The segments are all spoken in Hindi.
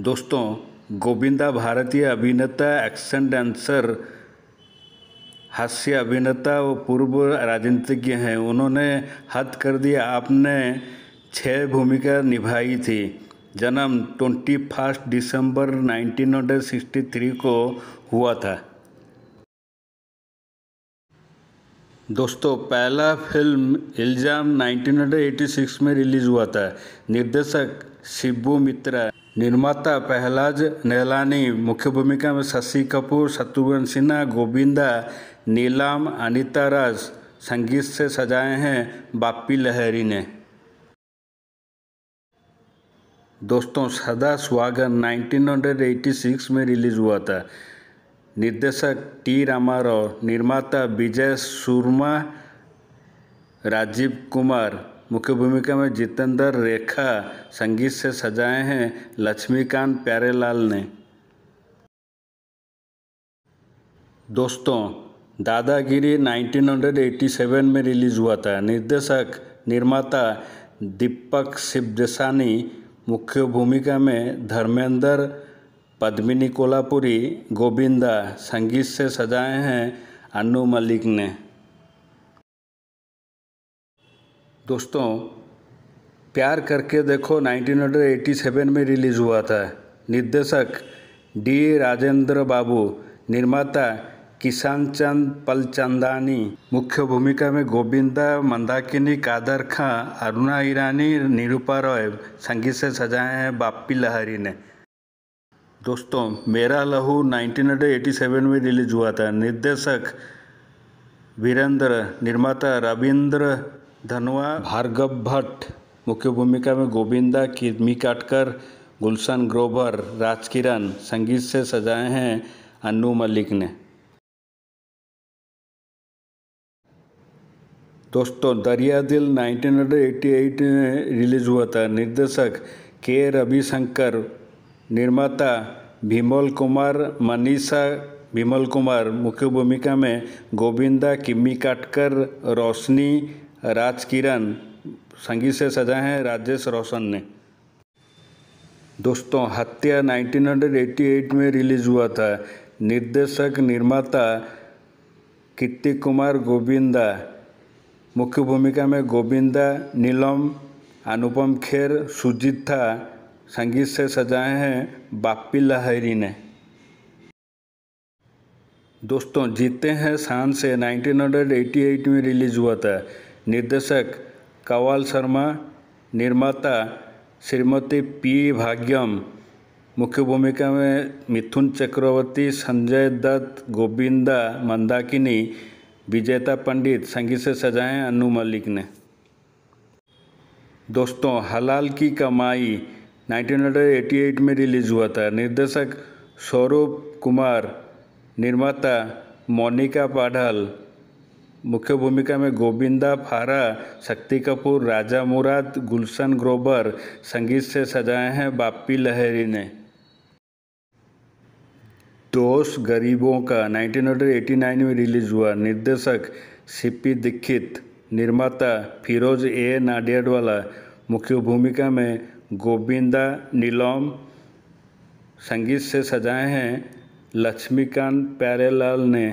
दोस्तों गोविंदा भारतीय अभिनेता एक्शन डांसर हास्य अभिनेता व पूर्व राजनीतिज्ञ हैं उन्होंने हद कर दिया आपने छह भूमिका निभाई थी जन्म ट्वेंटी फर्स्ट दिसंबर नाइनटीन हंड्रेड सिक्सटी थ्री को हुआ था दोस्तों पहला फिल्म इल्ज़ाम 1986 में रिलीज़ हुआ था निर्देशक शिबू मित्रा निर्माता पहलाज नहलानी मुख्य भूमिका में शशि कपूर शत्रुघ्न सिन्हा गोविंदा नीलाम अनिता राज संगीत से सजाए हैं बापी लहरी ने दोस्तों सदा स्वागत 1986 में रिलीज हुआ था निर्देशक टी रामाराव निर्माता विजय सुरमा राजीव कुमार मुख्य भूमिका में जितेंद्र रेखा संगीत से सजाए हैं लक्ष्मीकांत प्यारेलाल ने दोस्तों दादागिरी 1987 में रिलीज हुआ था निर्देशक निर्माता दीपक शिवदेसानी मुख्य भूमिका में धर्मेंद्र पद्मिनी कोलापुरी गोविंदा संगीत से सजाए हैं अनु मलिक ने दोस्तों प्यार करके देखो 1987 में रिलीज़ हुआ था निर्देशक डी राजेंद्र बाबू निर्माता किसान चंद पलचंदानी मुख्य भूमिका में गोविंदा मंदाकिनी कादर खां अरुणा ईरानी निरूपा रॉय संगीत से सजाए हैं बापी लहरी ने दोस्तों मेरा लहू 1987 में रिलीज हुआ था निर्देशक वीरेंद्र निर्माता रविंद्र धनवा भार्गव भट्ट मुख्य भूमिका में गोविंदा किरमी काटकर गुलशन ग्रोवर राजकिरण संगीत से सजाए हैं अनु मलिक ने दोस्तों दरिया दिल 1988 में रिलीज हुआ था निर्देशक के रविशंकर निर्माता भीमल कुमार मनीषा भीमल कुमार मुख्य भूमिका में गोविंदा किम्मी काटकर रोशनी राजकिरण संगीत से सजाए हैं राजेश रोशन ने दोस्तों हत्या 1988 में रिलीज हुआ था निर्देशक निर्माता कीर्ति कुमार गोविंदा मुख्य भूमिका में गोविंदा नीलम अनुपम खेर सुजीत था संगीत से सजाए हैं बापी लाहरी ने दोस्तों जीते हैं शान से 1988 में रिलीज हुआ था निर्देशक कवाल शर्मा निर्माता श्रीमती पी भाग्यम मुख्य भूमिका में मिथुन चक्रवर्ती संजय दत्त गोविंदा मंदाकिनी विजेता पंडित संगीत से सजाएं अनु मलिक ने दोस्तों हलाल की कमाई 1988 में रिलीज हुआ था निर्देशक स्वरूप कुमार निर्माता मोनिका पाढ़ल मुख्य भूमिका में गोविंदा फारा शक्ति कपूर राजा मुराद गुलशन ग्रोबर संगीत से सजाए हैं बापी लहरी ने दोष गरीबों का 1989 में रिलीज हुआ निर्देशक सीपी दीक्षित निर्माता फिरोज ए नाडियाडवाला मुख्य भूमिका में गोविंदा नीलम संगीत से सजाए हैं लक्ष्मीकांत प्यारेलाल ने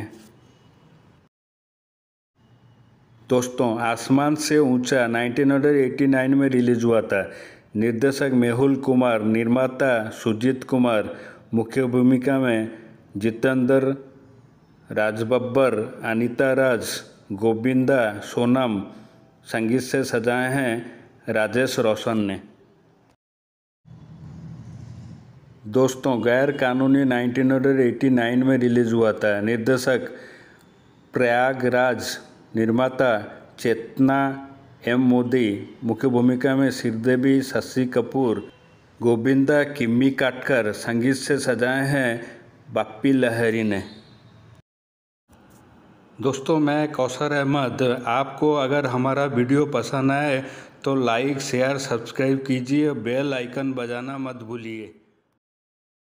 दोस्तों आसमान से ऊंचा 1989 में रिलीज हुआ था निर्देशक मेहुल कुमार निर्माता सुजीत कुमार मुख्य भूमिका में जितेंद्र राजबब्बर अनिता राज गोविंदा सोनम संगीत से सजाए हैं राजेश रोशन ने दोस्तों गैर कानूनी 1989 में रिलीज हुआ था निर्देशक प्रयागराज निर्माता चेतना एम मोदी मुख्य भूमिका में श्रीदेवी शशि कपूर गोविंदा किम्मी काटकर संगीत से सजाए हैं बापी लहरी ने दोस्तों मैं कौसर अहमद आपको अगर हमारा वीडियो पसंद आए तो लाइक शेयर सब्सक्राइब कीजिए बेल आइकन बजाना मत भूलिए